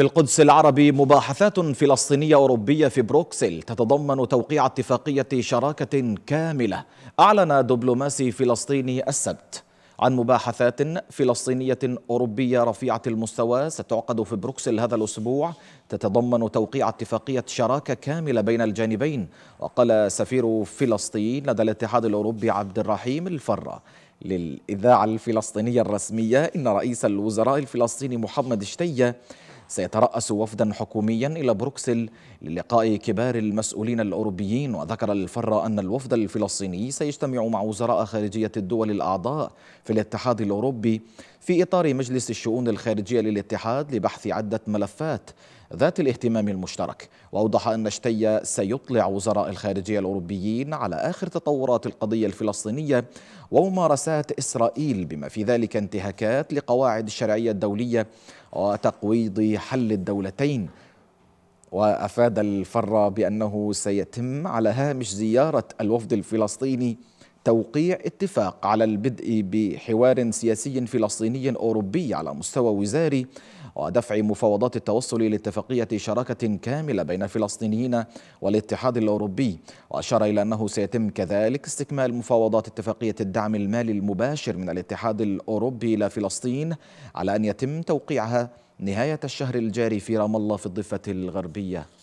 في القدس العربي مباحثات فلسطينية أوروبية في بروكسل تتضمن توقيع اتفاقية شراكة كاملة أعلن دبلوماسي فلسطيني السبت عن مباحثات فلسطينية أوروبية رفيعة المستوى ستعقد في بروكسل هذا الأسبوع تتضمن توقيع اتفاقية شراكة كاملة بين الجانبين وقال سفير فلسطين لدى الاتحاد الأوروبي عبد الرحيم الفرة للإذاعة الفلسطينية الرسمية إن رئيس الوزراء الفلسطيني محمد شتيه سيترأس وفدا حكوميا إلى بروكسل للقاء كبار المسؤولين الأوروبيين وذكر الفرة أن الوفد الفلسطيني سيجتمع مع وزراء خارجية الدول الأعضاء في الاتحاد الأوروبي في إطار مجلس الشؤون الخارجية للاتحاد لبحث عدة ملفات ذات الاهتمام المشترك وأوضح أن شتية سيطلع وزراء الخارجية الأوروبيين على آخر تطورات القضية الفلسطينية وممارسات إسرائيل بما في ذلك انتهاكات لقواعد الشرعية الدولية وتقويض حل الدولتين وأفاد الفر بأنه سيتم على هامش زيارة الوفد الفلسطيني توقيع اتفاق على البدء بحوار سياسي فلسطيني أوروبي على مستوى وزاري ودفع مفاوضات التوصل لاتفاقية شراكة كاملة بين الفلسطينيين والاتحاد الأوروبي وأشار إلى أنه سيتم كذلك استكمال مفاوضات اتفاقية الدعم المالي المباشر من الاتحاد الأوروبي إلى فلسطين على أن يتم توقيعها نهاية الشهر الجاري في رام الله في الضفة الغربية